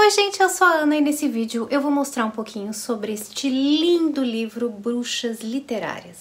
Oi gente, eu sou a Ana e nesse vídeo eu vou mostrar um pouquinho sobre este lindo livro Bruxas Literárias.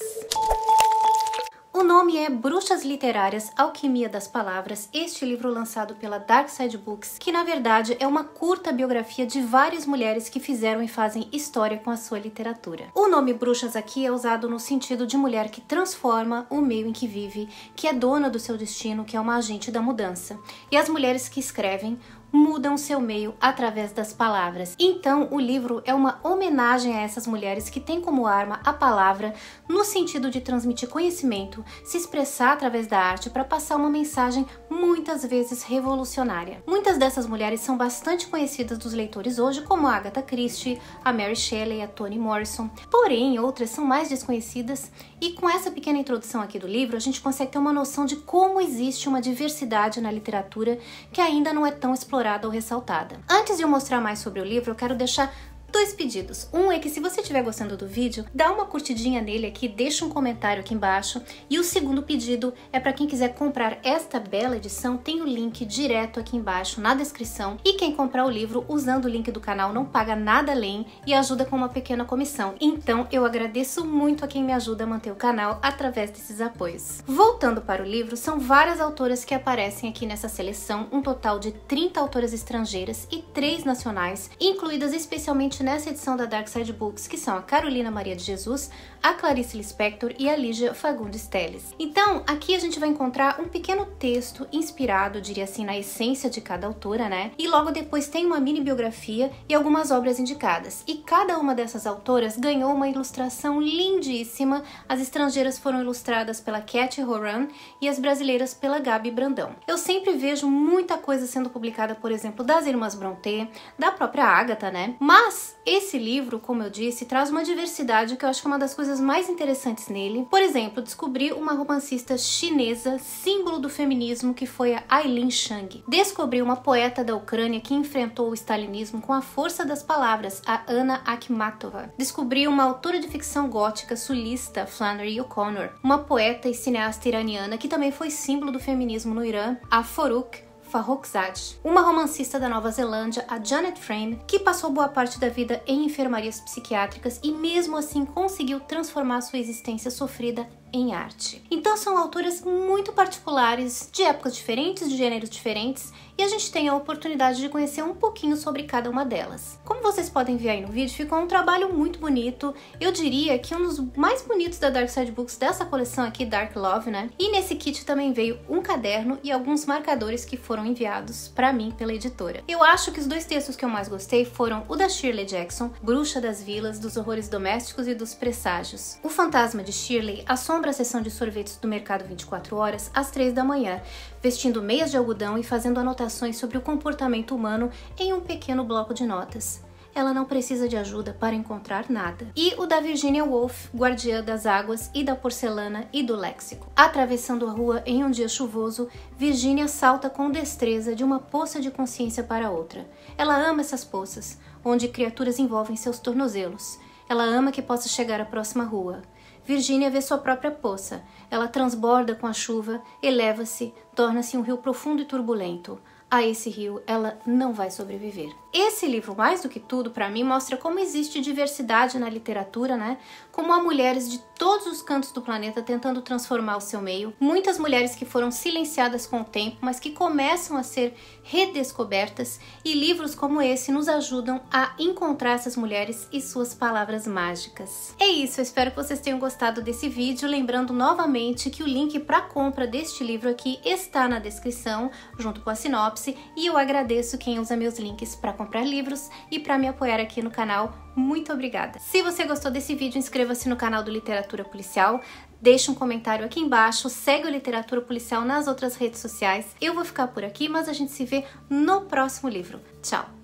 O nome é Bruxas Literárias Alquimia das Palavras, este livro lançado pela Dark Side Books, que na verdade é uma curta biografia de várias mulheres que fizeram e fazem história com a sua literatura. O nome bruxas aqui é usado no sentido de mulher que transforma o meio em que vive, que é dona do seu destino, que é uma agente da mudança. E as mulheres que escrevem mudam seu meio através das palavras. Então, o livro é uma homenagem a essas mulheres que têm como arma a palavra no sentido de transmitir conhecimento, se expressar através da arte para passar uma mensagem muitas vezes revolucionária. Muitas dessas mulheres são bastante conhecidas dos leitores hoje, como a Agatha Christie, a Mary Shelley, a Toni Morrison. Porém, outras são mais desconhecidas e com essa pequena introdução aqui do livro, a gente consegue ter uma noção de como existe uma diversidade na literatura que ainda não é tão explorada explorada ou ressaltada. Antes de eu mostrar mais sobre o livro, eu quero deixar dois pedidos. Um é que se você estiver gostando do vídeo, dá uma curtidinha nele aqui, deixa um comentário aqui embaixo. E o segundo pedido é para quem quiser comprar esta bela edição, tem o link direto aqui embaixo na descrição. E quem comprar o livro usando o link do canal não paga nada além e ajuda com uma pequena comissão. Então eu agradeço muito a quem me ajuda a manter o canal através desses apoios. Voltando para o livro, são várias autoras que aparecem aqui nessa seleção, um total de 30 autoras estrangeiras e 3 nacionais, incluídas especialmente nessa edição da Dark Side Books, que são a Carolina Maria de Jesus, a Clarice Lispector e a Lígia Fagundes Teles. Então, aqui a gente vai encontrar um pequeno texto inspirado, diria assim, na essência de cada autora, né? E logo depois tem uma mini biografia e algumas obras indicadas. E cada uma dessas autoras ganhou uma ilustração lindíssima. As estrangeiras foram ilustradas pela Cat Horan e as brasileiras pela Gabi Brandão. Eu sempre vejo muita coisa sendo publicada, por exemplo, das Irmãs Brontë, da própria Agatha, né? Mas esse livro, como eu disse, traz uma diversidade que eu acho que é uma das coisas mais interessantes nele. Por exemplo, descobri uma romancista chinesa, símbolo do feminismo, que foi a Aileen Chang. Descobri uma poeta da Ucrânia que enfrentou o stalinismo com a força das palavras, a Anna Akhmatova. Descobri uma autora de ficção gótica sulista, Flannery O'Connor, uma poeta e cineasta iraniana que também foi símbolo do feminismo no Irã, a Farouk Farrokhzad, uma romancista da Nova Zelândia, a Janet Frame, que passou boa parte da vida em enfermarias psiquiátricas e mesmo assim conseguiu transformar sua existência sofrida em arte. Então são autoras muito particulares, de épocas diferentes, de gêneros diferentes, e a gente tem a oportunidade de conhecer um pouquinho sobre cada uma delas. Como vocês podem ver aí no vídeo, ficou um trabalho muito bonito. Eu diria que um dos mais bonitos da Dark Side Books dessa coleção aqui, Dark Love, né? E nesse kit também veio um caderno e alguns marcadores que foram enviados para mim pela editora. Eu acho que os dois textos que eu mais gostei foram o da Shirley Jackson, Bruxa das Vilas, dos Horrores Domésticos e dos Presságios. O Fantasma de Shirley assombra para a sessão de sorvetes do mercado 24 horas às 3 da manhã, vestindo meias de algodão e fazendo anotações sobre o comportamento humano em um pequeno bloco de notas ela não precisa de ajuda para encontrar nada. E o da Virginia Woolf, guardiã das águas e da porcelana e do léxico. Atravessando a rua em um dia chuvoso, Virginia salta com destreza de uma poça de consciência para outra. Ela ama essas poças, onde criaturas envolvem seus tornozelos. Ela ama que possa chegar à próxima rua. Virgínia vê sua própria poça. Ela transborda com a chuva, eleva-se, torna-se um rio profundo e turbulento. A esse rio ela não vai sobreviver. Esse livro, mais do que tudo, para mim, mostra como existe diversidade na literatura, né? Como há mulheres de todos os cantos do planeta tentando transformar o seu meio, muitas mulheres que foram silenciadas com o tempo, mas que começam a ser redescobertas, e livros como esse nos ajudam a encontrar essas mulheres e suas palavras mágicas. É isso, eu espero que vocês tenham gostado desse vídeo, lembrando novamente que o link para compra deste livro aqui está na descrição, junto com a sinopse, e eu agradeço quem usa meus links para comprar comprar livros e para me apoiar aqui no canal. Muito obrigada! Se você gostou desse vídeo, inscreva-se no canal do Literatura Policial, deixe um comentário aqui embaixo, segue o Literatura Policial nas outras redes sociais. Eu vou ficar por aqui, mas a gente se vê no próximo livro. Tchau!